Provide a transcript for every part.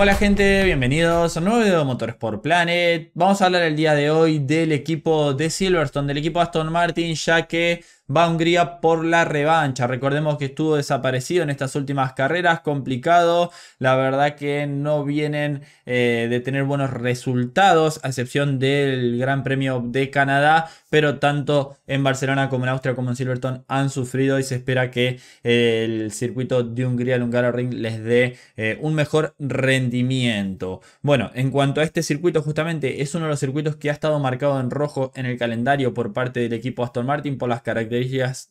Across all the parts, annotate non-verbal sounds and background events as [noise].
Hola gente, bienvenidos a un nuevo video de por Planet. Vamos a hablar el día de hoy del equipo de Silverstone, del equipo Aston Martin, ya que va a Hungría por la revancha. Recordemos que estuvo desaparecido en estas últimas carreras, complicado. La verdad que no vienen eh, de tener buenos resultados, a excepción del Gran Premio de Canadá, pero tanto en Barcelona como en Austria como en Silverton han sufrido y se espera que eh, el circuito de Hungría, el ring les dé eh, un mejor rendimiento. Bueno, en cuanto a este circuito, justamente es uno de los circuitos que ha estado marcado en rojo en el calendario por parte del equipo Aston Martin por las características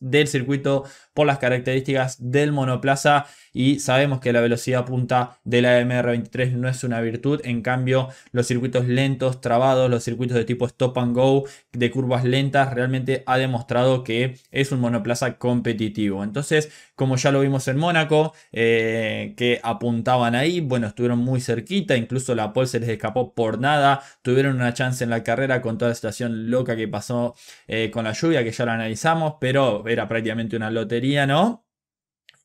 del circuito, por las características del monoplaza y sabemos que la velocidad punta de la MR23 no es una virtud, en cambio los circuitos lentos, trabados, los circuitos de tipo stop and go, de curvas lentas, realmente ha demostrado que es un monoplaza competitivo. Entonces, como ya lo vimos en Mónaco, eh, que apuntaban ahí, bueno, estuvieron muy cerquita, incluso la pole se les escapó por nada, tuvieron una chance en la carrera con toda la situación loca que pasó eh, con la lluvia, que ya lo analizamos, pero era prácticamente una lotería, ¿no?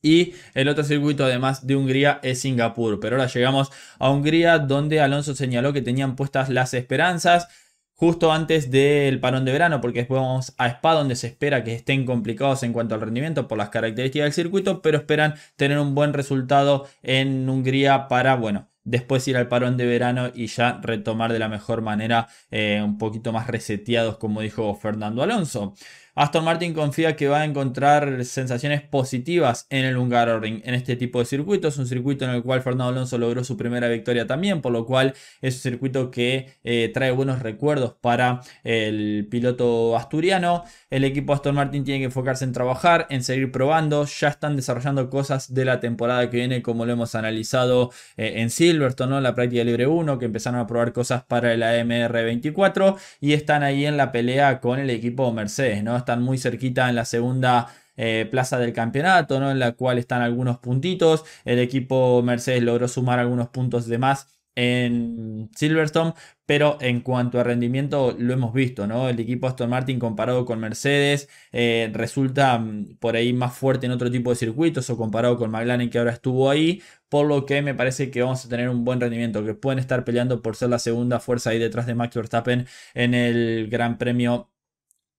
Y el otro circuito además de Hungría es Singapur. Pero ahora llegamos a Hungría donde Alonso señaló que tenían puestas las esperanzas justo antes del parón de verano, porque después vamos a Spa, donde se espera que estén complicados en cuanto al rendimiento por las características del circuito, pero esperan tener un buen resultado en Hungría para, bueno, después ir al parón de verano y ya retomar de la mejor manera, eh, un poquito más reseteados, como dijo Fernando Alonso. Aston Martin confía que va a encontrar sensaciones positivas en el Hungaroring, en este tipo de circuitos, un circuito en el cual Fernando Alonso logró su primera victoria también, por lo cual es un circuito que eh, trae buenos recuerdos para el piloto asturiano. El equipo Aston Martin tiene que enfocarse en trabajar, en seguir probando, ya están desarrollando cosas de la temporada que viene, como lo hemos analizado eh, en sí Silverstone, ¿no? la práctica libre 1, que empezaron a probar cosas para el mr 24 y están ahí en la pelea con el equipo Mercedes, ¿no? Están muy cerquita en la segunda eh, plaza del campeonato, ¿no? En la cual están algunos puntitos. El equipo Mercedes logró sumar algunos puntos de más en Silverstone, pero en cuanto a rendimiento lo hemos visto, ¿no? El equipo Aston Martin comparado con Mercedes eh, resulta mm, por ahí más fuerte en otro tipo de circuitos o comparado con McLaren que ahora estuvo ahí, por lo que me parece que vamos a tener un buen rendimiento, que pueden estar peleando por ser la segunda fuerza ahí detrás de Max Verstappen en el Gran Premio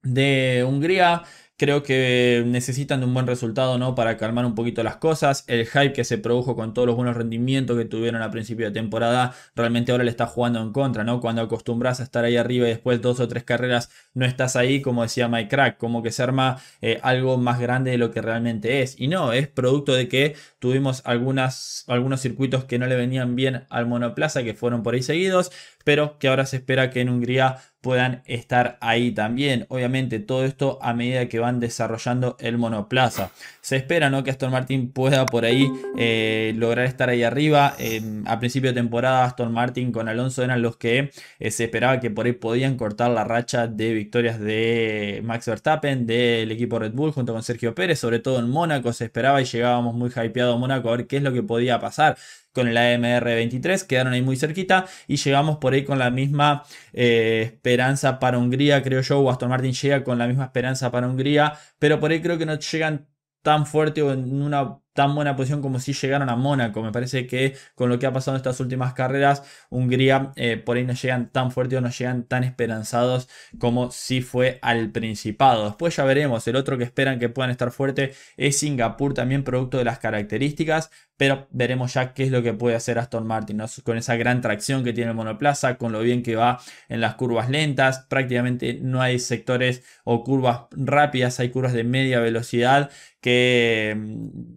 de Hungría creo que necesitan de un buen resultado ¿no? para calmar un poquito las cosas. El hype que se produjo con todos los buenos rendimientos que tuvieron a principio de temporada, realmente ahora le está jugando en contra, ¿no? Cuando acostumbras a estar ahí arriba y después dos o tres carreras no estás ahí, como decía Mike Crack, como que se arma eh, algo más grande de lo que realmente es. Y no, es producto de que tuvimos algunos circuitos que no le venían bien al monoplaza, que fueron por ahí seguidos pero que ahora se espera que en Hungría puedan estar ahí también. Obviamente todo esto a medida que van desarrollando el monoplaza. Se espera ¿no? que Aston Martin pueda por ahí eh, lograr estar ahí arriba. Em, a principio de temporada Aston Martin con Alonso eran los que eh, se esperaba que por ahí podían cortar la racha de victorias de Max Verstappen, del equipo Red Bull junto con Sergio Pérez, sobre todo en Mónaco se esperaba y llegábamos muy hypeados a Mónaco a ver qué es lo que podía pasar con el AMR23, quedaron ahí muy cerquita y llegamos por ahí con la misma eh, esperanza para Hungría, creo yo, o Aston Martin llega con la misma esperanza para Hungría, pero por ahí creo que no llegan tan fuerte o en una tan buena posición como si llegaron a Mónaco. Me parece que con lo que ha pasado en estas últimas carreras, Hungría eh, por ahí no llegan tan fuerte o no llegan tan esperanzados como si fue al Principado. Después ya veremos. El otro que esperan que puedan estar fuerte es Singapur, también producto de las características. Pero veremos ya qué es lo que puede hacer Aston Martin con esa gran tracción que tiene el monoplaza, con lo bien que va en las curvas lentas. Prácticamente no hay sectores o curvas rápidas, hay curvas de media velocidad que mm,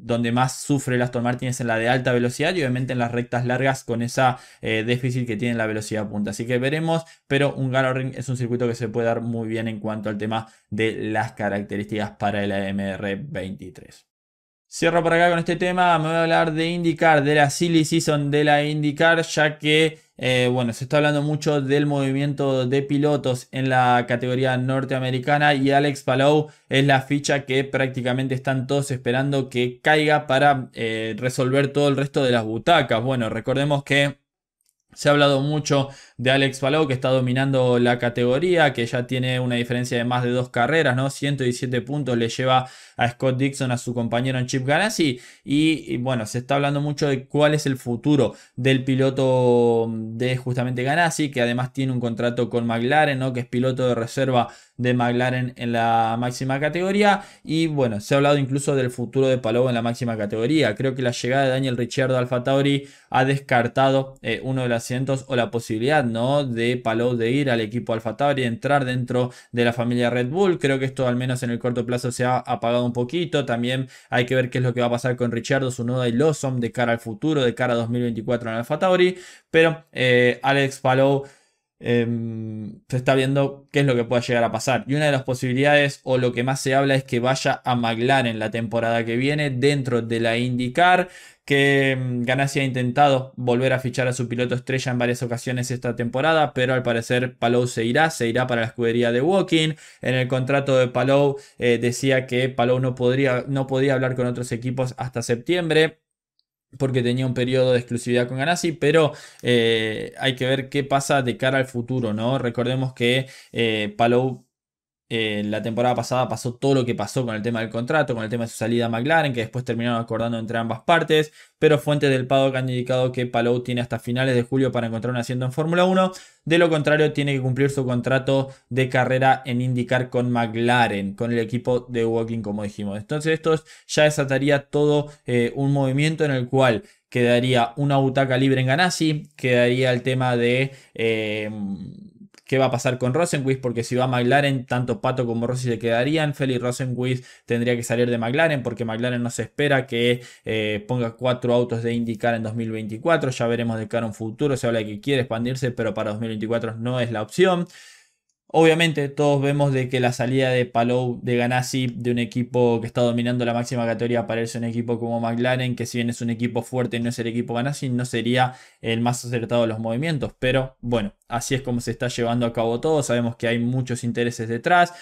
donde más sufre el Aston Martin es en la de alta velocidad y obviamente en las rectas largas con esa eh, déficit que tiene la velocidad punta. Así que veremos, pero un Ring es un circuito que se puede dar muy bien en cuanto al tema de las características para el AMR 23. Cierro por acá con este tema. Me voy a hablar de IndyCar, de la Silly Season de la IndyCar, ya que eh, bueno, se está hablando mucho del movimiento de pilotos en la categoría norteamericana y Alex Palou es la ficha que prácticamente están todos esperando que caiga para eh, resolver todo el resto de las butacas. Bueno, recordemos que se ha hablado mucho de Alex Palou que está dominando la categoría, que ya tiene una diferencia de más de dos carreras, ¿no? 117 puntos le lleva a Scott Dixon, a su compañero en Chip Ganassi. Y, bueno, se está hablando mucho de cuál es el futuro del piloto de justamente Ganassi, que además tiene un contrato con McLaren, ¿no? Que es piloto de reserva de McLaren en la máxima categoría. Y bueno, se ha hablado incluso del futuro de Palou en la máxima categoría. Creo que la llegada de Daniel Ricciardo Alfa Tauri ha descartado eh, uno de las o la posibilidad ¿no? de Palou de ir al equipo AlphaTauri Tauri, entrar dentro de la familia Red Bull. Creo que esto al menos en el corto plazo se ha apagado un poquito. También hay que ver qué es lo que va a pasar con Richardo, Sunoda y Lawson de cara al futuro, de cara a 2024 en AlphaTauri Pero eh, Alex Palou em, se está viendo qué es lo que pueda llegar a pasar. Y una de las posibilidades, o lo que más se habla, es que vaya a McLaren la temporada que viene dentro de la IndyCar que mm, Ganassi ha intentado volver a fichar a su piloto estrella en varias ocasiones esta temporada, pero al parecer Palou se irá, se irá para la escudería de Walking. En el contrato de Palou eh, decía que Palou no, podría, no podía hablar con otros equipos hasta septiembre porque tenía un periodo de exclusividad con Ganassi, pero eh, hay que ver qué pasa de cara al futuro, ¿no? Recordemos que eh, Palou eh, la temporada pasada pasó todo lo que pasó con el tema del contrato, con el tema de su salida a McLaren, que después terminaron acordando entre ambas partes, pero fuentes del paddock han indicado que Palou tiene hasta finales de julio para encontrar un asiento en Fórmula 1, de lo contrario tiene que cumplir su contrato de carrera en indicar con McLaren, con el equipo de Walking como dijimos. Entonces esto ya desataría todo eh, un movimiento en el cual quedaría una butaca libre en Ganassi, quedaría el tema de... Eh, qué va a pasar con Rosenquist, porque si va a McLaren, tanto Pato como Rossi se quedarían. Felipe Rosenquist tendría que salir de McLaren, porque McLaren no se espera que eh, ponga cuatro autos de indicar en 2024. Ya veremos de cara a un futuro. Se habla de que quiere expandirse, pero para 2024 no es la opción. Obviamente todos vemos de que la salida de Palou de Ganassi de un equipo que está dominando la máxima categoría parece un equipo como McLaren, que si bien es un equipo fuerte y no es el equipo Ganassi, no sería el más acertado de los movimientos. Pero bueno, así es como se está llevando a cabo todo. Sabemos que hay muchos intereses detrás.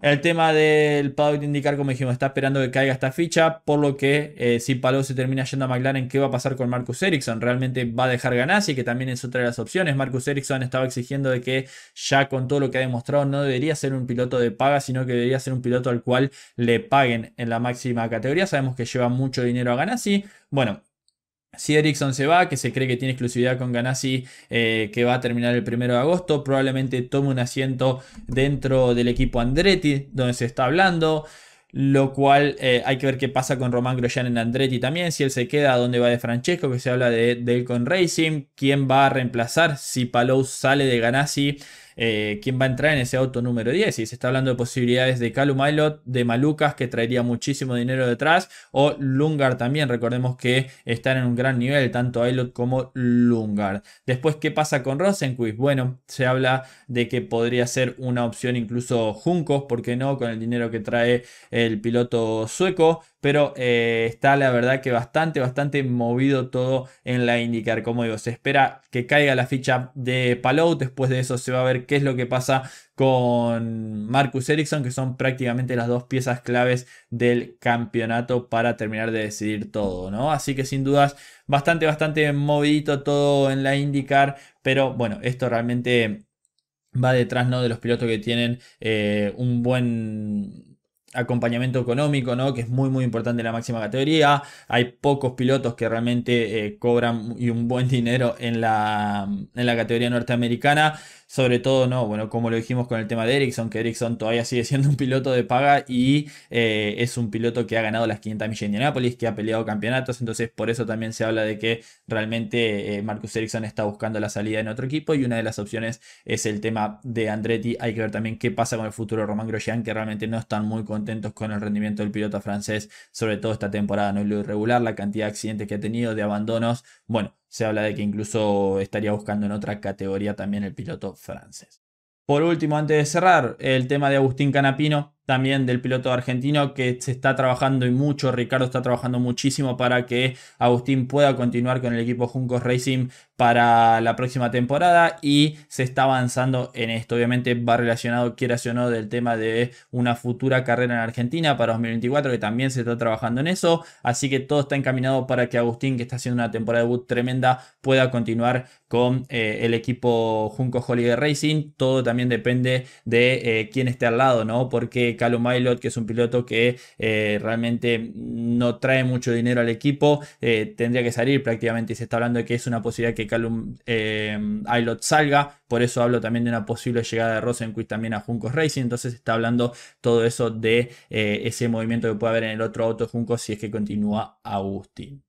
El tema del paddock de indicar, como dijimos, está esperando que caiga esta ficha, por lo que eh, si Palo se termina yendo a McLaren, ¿qué va a pasar con Marcus Ericsson? ¿Realmente va a dejar Ganassi? Que también es otra de las opciones. Marcus Ericsson estaba exigiendo de que ya con todo lo que ha demostrado no debería ser un piloto de paga, sino que debería ser un piloto al cual le paguen en la máxima categoría. Sabemos que lleva mucho dinero a Ganassi. Bueno, si Ericsson se va, que se cree que tiene exclusividad con Ganassi, eh, que va a terminar el 1 de agosto, probablemente tome un asiento dentro del equipo Andretti, donde se está hablando. Lo cual eh, hay que ver qué pasa con Román Grosjean en Andretti también. Si él se queda, dónde va de Francesco? Que se habla de, Delcon con Racing. ¿Quién va a reemplazar si Palou sale de Ganassi? Eh, quién va a entrar en ese auto número 10. Y se está hablando de posibilidades de Calum Aylot, de Malucas, que traería muchísimo dinero detrás, o Lungard también. Recordemos que están en un gran nivel, tanto Aylot como Lungard. Después, ¿qué pasa con Rosenquist? Bueno, se habla de que podría ser una opción incluso Juncos, ¿por qué no? Con el dinero que trae el piloto sueco pero eh, está la verdad que bastante, bastante movido todo en la IndyCar. Como digo, se espera que caiga la ficha de Palou, después de eso se va a ver qué es lo que pasa con Marcus Ericsson, que son prácticamente las dos piezas claves del campeonato para terminar de decidir todo, ¿no? Así que sin dudas, bastante, bastante movidito todo en la IndyCar, pero bueno, esto realmente va detrás ¿no? de los pilotos que tienen eh, un buen acompañamiento económico, ¿no? Que es muy, muy importante en la máxima categoría. Hay pocos pilotos que realmente eh, cobran y un buen [laughs] dinero en la, en la categoría norteamericana. Sobre todo, ¿no? Bueno, como lo dijimos con el tema de Ericsson, que Ericsson todavía sigue siendo un piloto de paga y eh, es un piloto que ha ganado las 500 millas de Indianápolis, que ha peleado campeonatos. Entonces, por eso también se habla de que realmente eh, Marcus Ericsson está buscando la salida en otro equipo. Y una de las opciones es el tema de Andretti. Hay que ver también qué pasa con el futuro de Román Grosjean, que realmente no están muy contentos con el rendimiento del piloto francés, sobre todo esta temporada, no lo irregular, la cantidad de accidentes que ha tenido, de abandonos. Bueno, se habla de que incluso estaría buscando en otra categoría también el piloto francés. Por último, antes de cerrar, el tema de Agustín Canapino, también del piloto argentino que se está trabajando y mucho, Ricardo está trabajando muchísimo para que Agustín pueda continuar con el equipo Juncos Racing para la próxima temporada y se está avanzando en esto. Obviamente va relacionado, quieras o no, del tema de una futura carrera en Argentina para 2024, que también se está trabajando en eso. Así que todo está encaminado para que Agustín, que está haciendo una temporada de boot tremenda, pueda continuar con eh, el equipo Junco Holiday Racing. Todo también depende de eh, quién esté al lado, ¿no? Porque Calum Mailot, que es un piloto que eh, realmente no trae mucho dinero al equipo, eh, tendría que salir prácticamente y se está hablando de que es una posibilidad que Calum eh, Mailot salga, por eso hablo también de una posible llegada de Rosenquist también a Juncos Racing, entonces está hablando todo eso de ese movimiento que puede haber en el otro auto Juncos si es que continúa Agustín.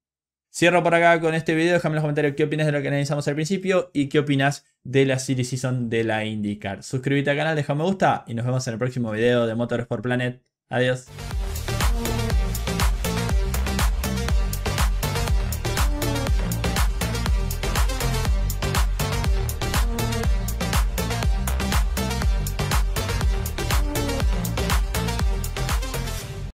Cierro por acá con este video. Déjame en los comentarios qué opinas de lo que analizamos al principio y qué opinas de la Series Season de la IndyCar. Suscríbete al canal, deja me gusta y nos vemos en el próximo video de Motorsport Planet. Adiós.